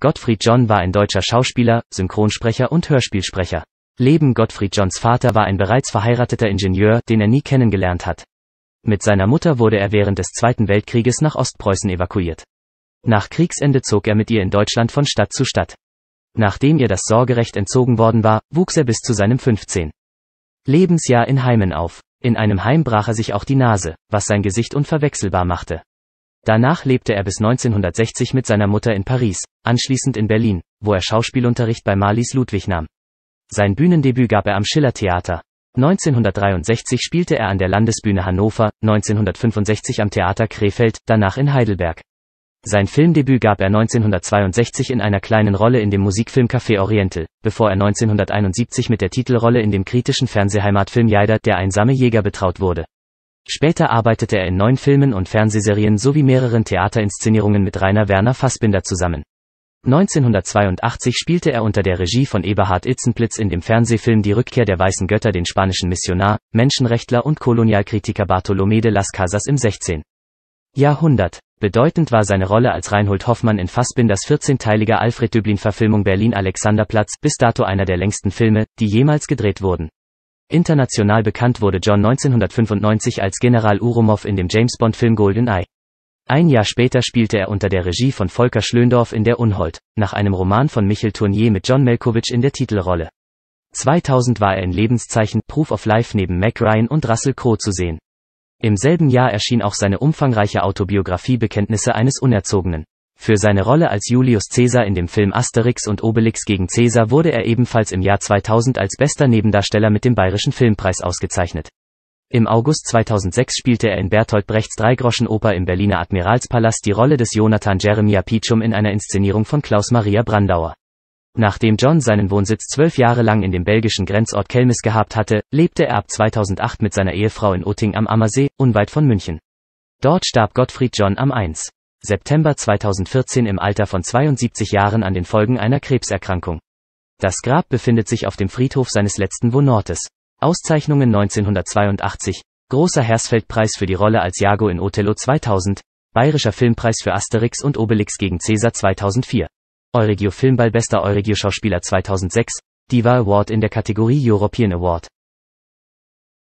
Gottfried John war ein deutscher Schauspieler, Synchronsprecher und Hörspielsprecher. Leben Gottfried Johns Vater war ein bereits verheirateter Ingenieur, den er nie kennengelernt hat. Mit seiner Mutter wurde er während des Zweiten Weltkrieges nach Ostpreußen evakuiert. Nach Kriegsende zog er mit ihr in Deutschland von Stadt zu Stadt. Nachdem ihr das Sorgerecht entzogen worden war, wuchs er bis zu seinem 15. Lebensjahr in Heimen auf. In einem Heim brach er sich auch die Nase, was sein Gesicht unverwechselbar machte. Danach lebte er bis 1960 mit seiner Mutter in Paris, anschließend in Berlin, wo er Schauspielunterricht bei Marlies Ludwig nahm. Sein Bühnendebüt gab er am Schiller-Theater. 1963 spielte er an der Landesbühne Hannover, 1965 am Theater Krefeld, danach in Heidelberg. Sein Filmdebüt gab er 1962 in einer kleinen Rolle in dem Musikfilm Café Oriental, bevor er 1971 mit der Titelrolle in dem kritischen Fernsehheimatfilm Jaider, der einsame Jäger betraut wurde. Später arbeitete er in neun Filmen und Fernsehserien sowie mehreren Theaterinszenierungen mit Rainer Werner Fassbinder zusammen. 1982 spielte er unter der Regie von Eberhard Itzenplitz in dem Fernsehfilm Die Rückkehr der weißen Götter den spanischen Missionar, Menschenrechtler und Kolonialkritiker Bartolomé de las Casas im 16. Jahrhundert. Bedeutend war seine Rolle als Reinhold Hoffmann in Fassbinders 14-teiliger Alfred Döblin-Verfilmung Berlin Alexanderplatz, bis dato einer der längsten Filme, die jemals gedreht wurden. International bekannt wurde John 1995 als General Urumov in dem James-Bond-Film GoldenEye. Ein Jahr später spielte er unter der Regie von Volker Schlöndorff in Der Unhold, nach einem Roman von Michel Tournier mit John Malkovich in der Titelrolle. 2000 war er in Lebenszeichen Proof of Life neben Mac Ryan und Russell Crowe zu sehen. Im selben Jahr erschien auch seine umfangreiche Autobiografie Bekenntnisse eines Unerzogenen. Für seine Rolle als Julius Caesar in dem Film Asterix und Obelix gegen Caesar wurde er ebenfalls im Jahr 2000 als bester Nebendarsteller mit dem Bayerischen Filmpreis ausgezeichnet. Im August 2006 spielte er in Bertolt Brechts Dreigroschenoper im Berliner Admiralspalast die Rolle des Jonathan Jeremiah Pichum in einer Inszenierung von Klaus Maria Brandauer. Nachdem John seinen Wohnsitz zwölf Jahre lang in dem belgischen Grenzort Kelmis gehabt hatte, lebte er ab 2008 mit seiner Ehefrau in Utting am Ammersee, unweit von München. Dort starb Gottfried John am 1. September 2014 im Alter von 72 Jahren an den Folgen einer Krebserkrankung. Das Grab befindet sich auf dem Friedhof seines letzten Wohnortes. Auszeichnungen 1982, Großer Hersfeldpreis für die Rolle als Jago in Othello 2000, Bayerischer Filmpreis für Asterix und Obelix gegen Caesar 2004, Euregio Filmball Bester Euregio Schauspieler 2006, Diva Award in der Kategorie European Award.